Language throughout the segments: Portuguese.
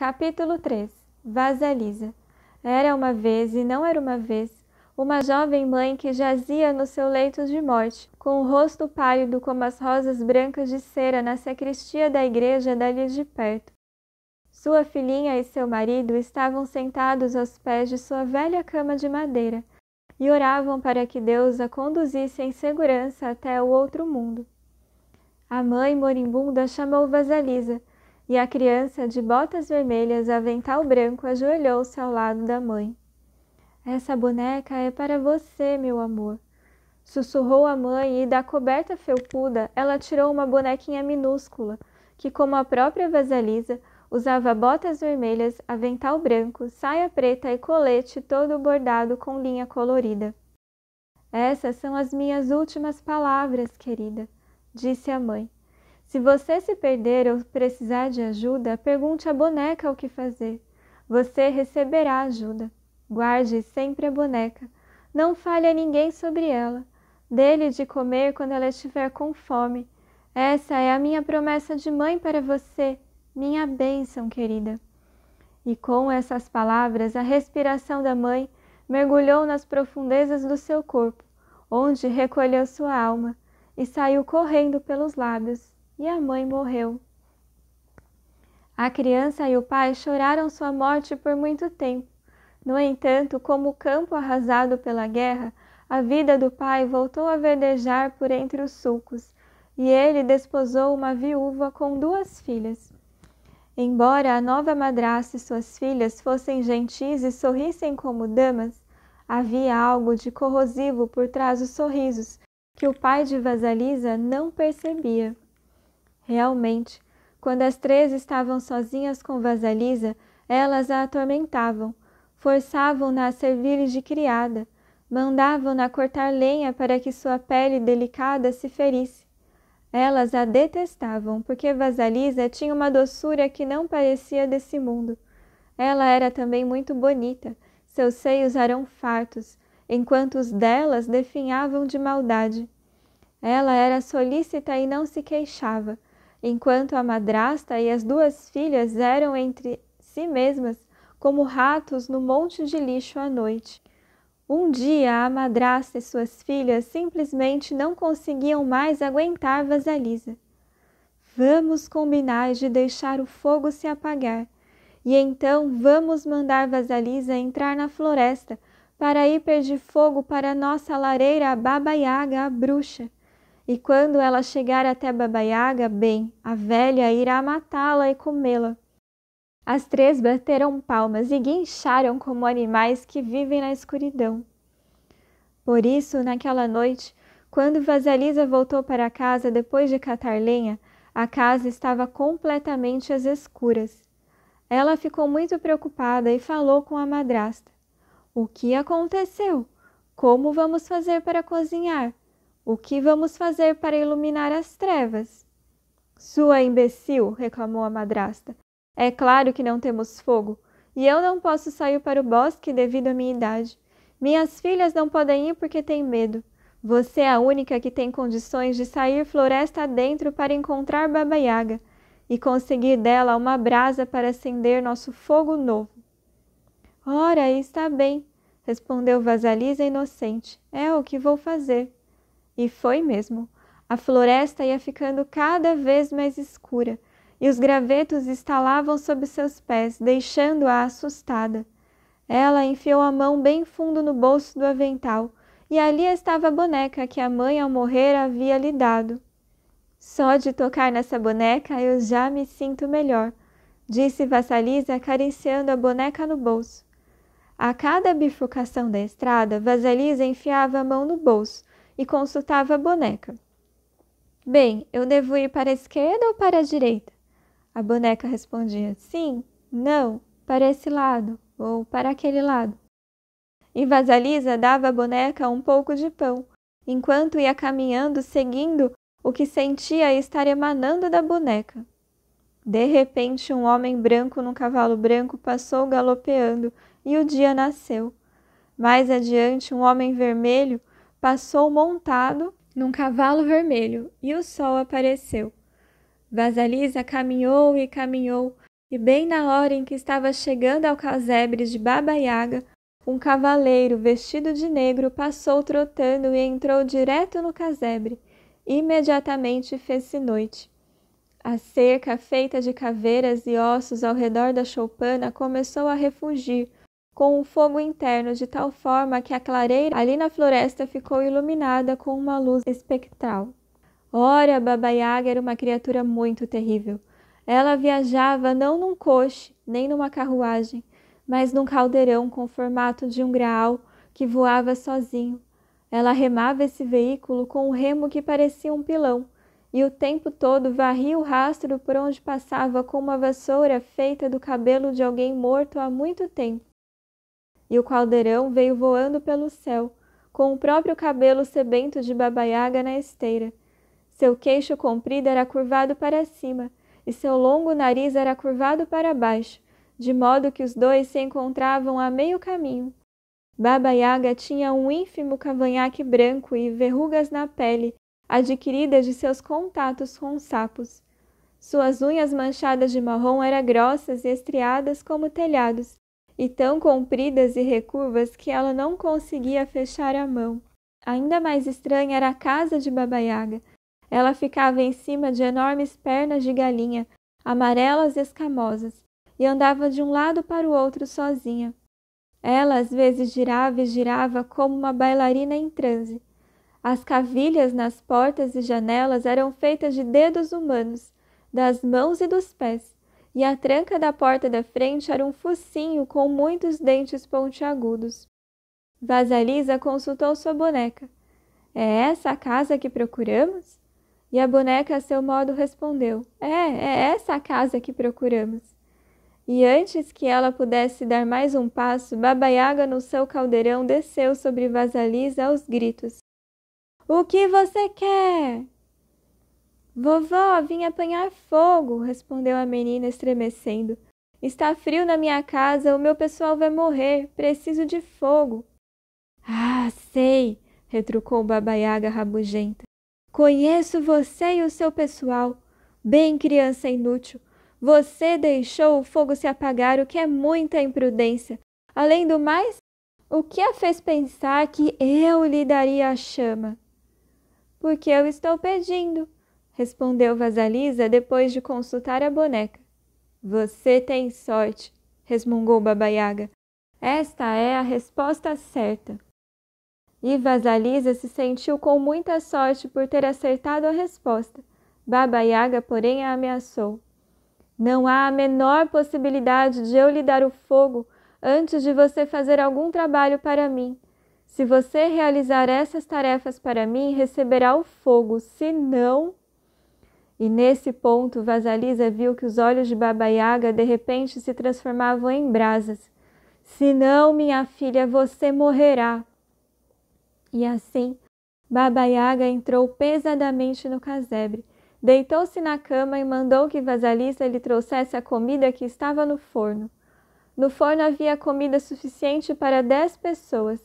Capítulo 3 Vaza Era uma vez, e não era uma vez, uma jovem mãe que jazia no seu leito de morte, com o rosto pálido como as rosas brancas de cera na sacristia da igreja dali de perto. Sua filhinha e seu marido estavam sentados aos pés de sua velha cama de madeira e oravam para que Deus a conduzisse em segurança até o outro mundo. A mãe moribunda chamou Vasalisa e a criança, de botas vermelhas e avental branco, ajoelhou-se ao lado da mãe. Essa boneca é para você, meu amor. Sussurrou a mãe e da coberta felpuda ela tirou uma bonequinha minúscula, que, como a própria Vasalisa, usava botas vermelhas, avental branco, saia preta e colete todo bordado com linha colorida. Essas são as minhas últimas palavras, querida, disse a mãe. Se você se perder ou precisar de ajuda, pergunte à boneca o que fazer. Você receberá ajuda. Guarde sempre a boneca. Não fale a ninguém sobre ela. Dê-lhe de comer quando ela estiver com fome. Essa é a minha promessa de mãe para você, minha bênção querida. E com essas palavras, a respiração da mãe mergulhou nas profundezas do seu corpo, onde recolheu sua alma e saiu correndo pelos lábios, e a mãe morreu. A criança e o pai choraram sua morte por muito tempo. No entanto, como o campo arrasado pela guerra, a vida do pai voltou a verdejar por entre os sulcos, e ele desposou uma viúva com duas filhas. Embora a nova madrasta e suas filhas fossem gentis e sorrissem como damas, havia algo de corrosivo por trás dos sorrisos que o pai de Vasalisa não percebia. Realmente, quando as três estavam sozinhas com Vasalisa, elas a atormentavam, forçavam-na a servir de criada, mandavam-na cortar lenha para que sua pele delicada se ferisse. Elas a detestavam, porque Vasalisa tinha uma doçura que não parecia desse mundo. Ela era também muito bonita, seus seios eram fartos, enquanto os delas definhavam de maldade. Ela era solícita e não se queixava enquanto a madrasta e as duas filhas eram entre si mesmas como ratos no monte de lixo à noite. Um dia, a madrasta e suas filhas simplesmente não conseguiam mais aguentar Vasalisa. Vamos combinar de deixar o fogo se apagar, e então vamos mandar Vasalisa entrar na floresta para ir pedir fogo para nossa lareira Baba Yaga, a bruxa. E quando ela chegar até Baba Yaga, bem, a velha irá matá-la e comê-la. As três bateram palmas e guincharam como animais que vivem na escuridão. Por isso, naquela noite, quando Vasilisa voltou para casa depois de catar lenha, a casa estava completamente às escuras. Ela ficou muito preocupada e falou com a madrasta. O que aconteceu? Como vamos fazer para cozinhar? O que vamos fazer para iluminar as trevas? Sua imbecil, reclamou a madrasta. É claro que não temos fogo, e eu não posso sair para o bosque devido à minha idade. Minhas filhas não podem ir porque têm medo. Você é a única que tem condições de sair floresta adentro para encontrar Baba Yaga e conseguir dela uma brasa para acender nosso fogo novo. Ora, está bem, respondeu Vasalisa inocente. É o que vou fazer. E foi mesmo. A floresta ia ficando cada vez mais escura e os gravetos estalavam sob seus pés, deixando-a assustada. Ela enfiou a mão bem fundo no bolso do avental e ali estava a boneca que a mãe, ao morrer, havia lhe dado. Só de tocar nessa boneca eu já me sinto melhor, disse Vassalisa, acariciando a boneca no bolso. A cada bifurcação da estrada, Vasilisa enfiava a mão no bolso e consultava a boneca. Bem, eu devo ir para a esquerda ou para a direita? A boneca respondia sim, não, para esse lado ou para aquele lado. E Vasalisa dava à boneca um pouco de pão, enquanto ia caminhando seguindo o que sentia estar emanando da boneca. De repente, um homem branco num cavalo branco passou galopeando e o dia nasceu. Mais adiante, um homem vermelho passou montado num cavalo vermelho e o sol apareceu. Vasalisa caminhou e caminhou, e bem na hora em que estava chegando ao casebre de Baba Yaga, um cavaleiro vestido de negro passou trotando e entrou direto no casebre. Imediatamente fez-se noite. A cerca feita de caveiras e ossos ao redor da choupana começou a refugir, com o fogo interno de tal forma que a clareira ali na floresta ficou iluminada com uma luz espectral. Ora, Baba Yaga era uma criatura muito terrível. Ela viajava não num coche, nem numa carruagem, mas num caldeirão com o formato de um graal que voava sozinho. Ela remava esse veículo com um remo que parecia um pilão, e o tempo todo varria o rastro por onde passava com uma vassoura feita do cabelo de alguém morto há muito tempo e o caldeirão veio voando pelo céu, com o próprio cabelo sebento de babaiaga na esteira. Seu queixo comprido era curvado para cima e seu longo nariz era curvado para baixo, de modo que os dois se encontravam a meio caminho. Baba Yaga tinha um ínfimo cavanhaque branco e verrugas na pele, adquiridas de seus contatos com sapos. Suas unhas manchadas de marrom eram grossas e estriadas como telhados, e tão compridas e recurvas que ela não conseguia fechar a mão. Ainda mais estranha era a casa de Yaga. Ela ficava em cima de enormes pernas de galinha, amarelas e escamosas, e andava de um lado para o outro sozinha. Ela às vezes girava e girava como uma bailarina em transe. As cavilhas nas portas e janelas eram feitas de dedos humanos, das mãos e dos pés, e a tranca da porta da frente era um focinho com muitos dentes pontiagudos. Vasalisa consultou sua boneca. É essa a casa que procuramos? E a boneca, a seu modo, respondeu: É, é essa a casa que procuramos. E antes que ela pudesse dar mais um passo, Babaiaga no seu caldeirão desceu sobre Vasalisa aos gritos. O que você quer? Vovó, vim apanhar fogo, respondeu a menina estremecendo. Está frio na minha casa, o meu pessoal vai morrer, preciso de fogo. Ah, sei, retrucou Baba Yaga rabugenta. Conheço você e o seu pessoal. Bem, criança inútil, você deixou o fogo se apagar, o que é muita imprudência. Além do mais, o que a fez pensar que eu lhe daria a chama? Porque eu estou pedindo respondeu Vasalisa depois de consultar a boneca. Você tem sorte, resmungou Babaiaga. Esta é a resposta certa. E Vasalisa se sentiu com muita sorte por ter acertado a resposta. Babaiaga, porém, a ameaçou. Não há a menor possibilidade de eu lhe dar o fogo antes de você fazer algum trabalho para mim. Se você realizar essas tarefas para mim, receberá o fogo, se não. E nesse ponto, Vasalisa viu que os olhos de Baba Yaga de repente se transformavam em brasas. Se não, minha filha, você morrerá. E assim, Baba Yaga entrou pesadamente no casebre, deitou-se na cama e mandou que Vasalisa lhe trouxesse a comida que estava no forno. No forno havia comida suficiente para dez pessoas,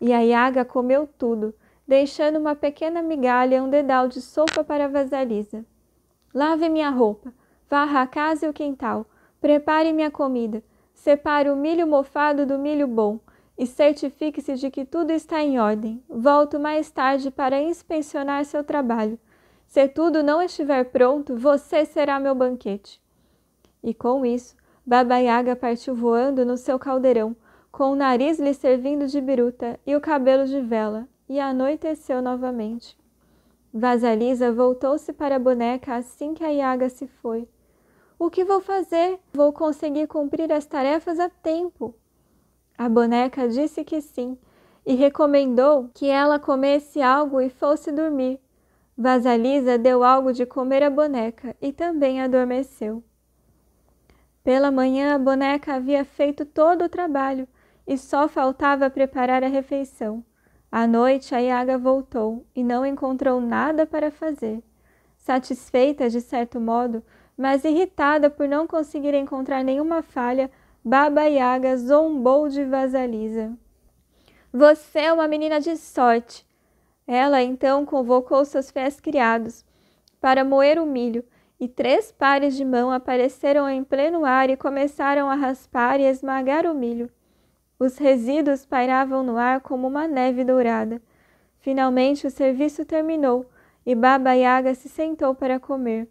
e a Yaga comeu tudo, deixando uma pequena migalha e um dedal de sopa para Vasalisa. Lave minha roupa, varra a casa e o quintal, prepare minha comida, separe o milho mofado do milho bom e certifique-se de que tudo está em ordem. Volto mais tarde para inspecionar seu trabalho. Se tudo não estiver pronto, você será meu banquete. E com isso, Baba Yaga partiu voando no seu caldeirão, com o nariz lhe servindo de biruta e o cabelo de vela, e anoiteceu novamente. Vasalisa voltou-se para a boneca assim que a Yaga se foi. O que vou fazer? Vou conseguir cumprir as tarefas a tempo. A boneca disse que sim e recomendou que ela comesse algo e fosse dormir. Vasalisa deu algo de comer à boneca e também adormeceu. Pela manhã, a boneca havia feito todo o trabalho e só faltava preparar a refeição. À noite, a Iaga voltou e não encontrou nada para fazer. Satisfeita, de certo modo, mas irritada por não conseguir encontrar nenhuma falha, Baba Yaga zombou de Vasalisa. Você é uma menina de sorte. Ela então convocou seus fiéis criados para moer o milho, e três pares de mãos apareceram em pleno ar e começaram a raspar e esmagar o milho. Os resíduos pairavam no ar como uma neve dourada. Finalmente o serviço terminou e Baba Yaga se sentou para comer.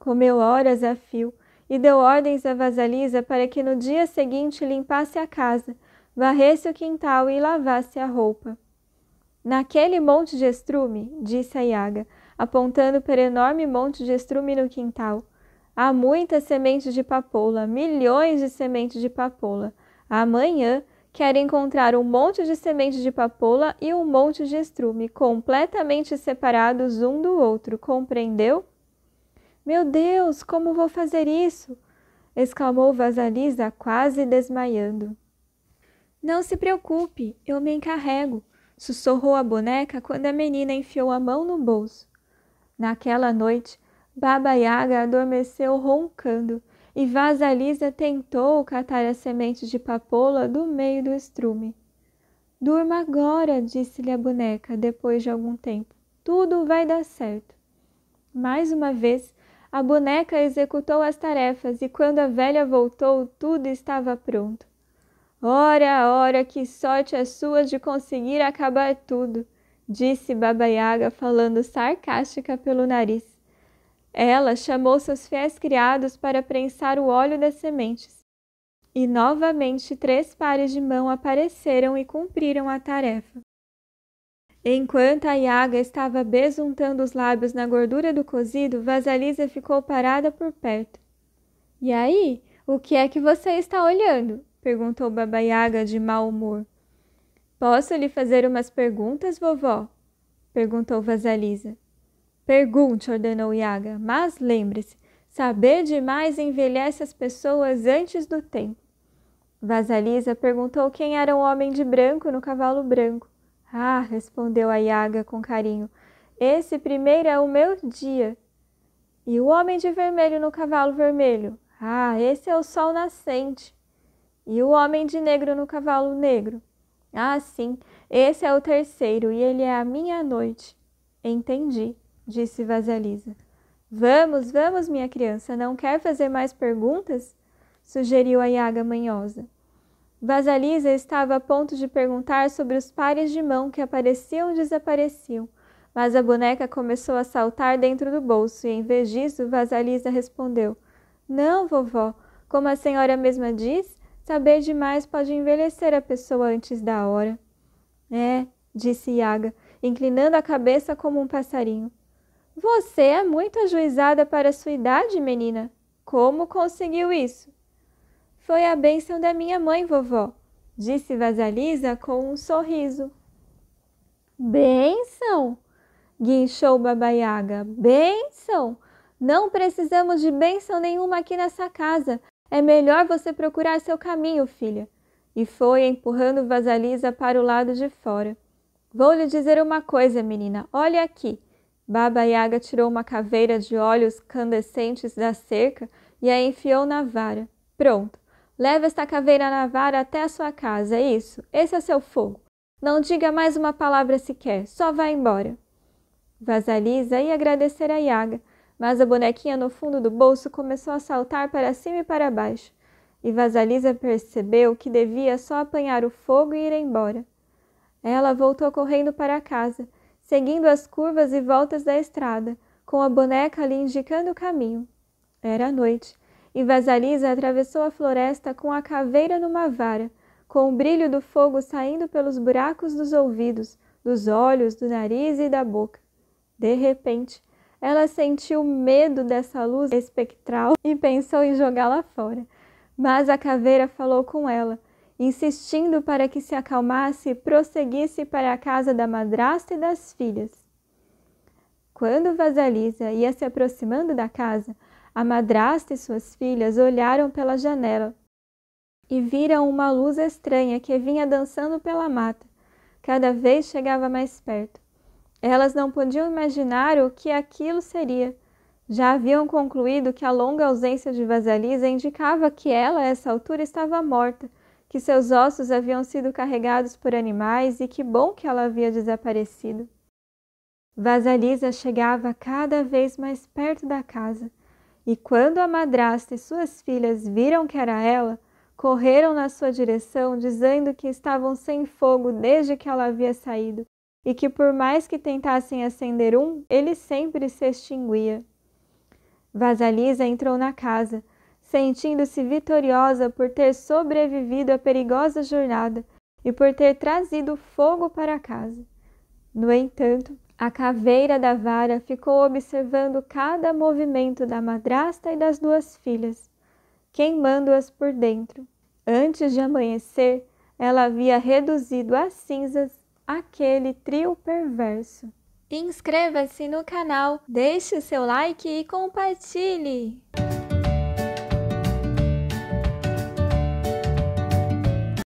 Comeu horas a fio e deu ordens a Vasalisa para que no dia seguinte limpasse a casa, varresse o quintal e lavasse a roupa. Naquele monte de estrume, disse a Yaga, apontando para o enorme monte de estrume no quintal. Há muitas sementes de papoula, milhões de sementes de papoula. Amanhã quero encontrar um monte de sementes de papoula e um monte de estrume, completamente separados um do outro, compreendeu? Meu Deus, como vou fazer isso? exclamou Vasalisa, quase desmaiando. Não se preocupe, eu me encarrego, sussurrou a boneca quando a menina enfiou a mão no bolso. Naquela noite, Baba Yaga adormeceu roncando e Vasalisa tentou catar a semente de papoula do meio do estrume. Durma agora, disse-lhe a boneca depois de algum tempo. Tudo vai dar certo. Mais uma vez, a boneca executou as tarefas e quando a velha voltou, tudo estava pronto. Ora, ora, que sorte a sua de conseguir acabar tudo, disse Baba Yaga, falando sarcástica pelo nariz. Ela chamou seus fiéis criados para prensar o óleo das sementes. E novamente três pares de mãos apareceram e cumpriram a tarefa. Enquanto a Yaga estava besuntando os lábios na gordura do cozido, Vasalisa ficou parada por perto. E aí, o que é que você está olhando? perguntou Baba Yaga de mau humor. Posso lhe fazer umas perguntas, vovó? perguntou Vasalisa. Pergunte, ordenou Yaga, mas lembre-se, saber demais envelhece as pessoas antes do tempo. Vasalisa perguntou quem era o homem de branco no cavalo branco. Ah, respondeu a Yaga com carinho, esse primeiro é o meu dia. E o homem de vermelho no cavalo vermelho. Ah, esse é o sol nascente. E o homem de negro no cavalo negro. Ah, sim, esse é o terceiro e ele é a minha noite. Entendi disse Vasilisa. Vamos, vamos, minha criança, não quer fazer mais perguntas? sugeriu a Yaga manhosa. Vasilisa estava a ponto de perguntar sobre os pares de mão que apareciam e desapareciam, mas a boneca começou a saltar dentro do bolso e, em vez disso, Vasilisa respondeu: Não, vovó, como a senhora mesma diz, saber demais pode envelhecer a pessoa antes da hora. É, disse Yaga, inclinando a cabeça como um passarinho. Você é muito ajuizada para sua idade, menina. Como conseguiu isso? Foi a bênção da minha mãe, vovó, disse Vasalisa com um sorriso. Bênção! guinchou Babaiaga. Bênção! Não precisamos de bênção nenhuma aqui nessa casa. É melhor você procurar seu caminho, filha. E foi empurrando Vasalisa para o lado de fora. Vou lhe dizer uma coisa, menina. Olha aqui. Baba Yaga tirou uma caveira de olhos candescentes da cerca e a enfiou na vara. Pronto. Leva esta caveira na vara até a sua casa, é isso. Esse é seu fogo. Não diga mais uma palavra sequer, só vá embora. Vasalisa ia agradecer a Yaga, mas a bonequinha no fundo do bolso começou a saltar para cima e para baixo, e Vasalisa percebeu que devia só apanhar o fogo e ir embora. Ela voltou correndo para casa, seguindo as curvas e voltas da estrada, com a boneca lhe indicando o caminho. Era noite, e Vasalisa atravessou a floresta com a caveira numa vara, com o brilho do fogo saindo pelos buracos dos ouvidos, dos olhos, do nariz e da boca. De repente, ela sentiu medo dessa luz espectral e pensou em jogá-la fora. Mas a caveira falou com ela, insistindo para que se acalmasse e prosseguisse para a casa da madrasta e das filhas. Quando Vasalisa ia se aproximando da casa, a madrasta e suas filhas olharam pela janela e viram uma luz estranha que vinha dançando pela mata. Cada vez chegava mais perto. Elas não podiam imaginar o que aquilo seria. Já haviam concluído que a longa ausência de Vasalisa indicava que ela, a essa altura, estava morta que seus ossos haviam sido carregados por animais e que bom que ela havia desaparecido. Vasalisa chegava cada vez mais perto da casa, e quando a madrasta e suas filhas viram que era ela, correram na sua direção, dizendo que estavam sem fogo desde que ela havia saído e que, por mais que tentassem acender um, ele sempre se extinguia. Vasalisa entrou na casa sentindo-se vitoriosa por ter sobrevivido à perigosa jornada e por ter trazido fogo para casa. No entanto, a caveira da vara ficou observando cada movimento da madrasta e das duas filhas, queimando-as por dentro. Antes de amanhecer, ela havia reduzido a cinzas aquele trio perverso. Inscreva-se no canal, deixe o seu like e compartilhe!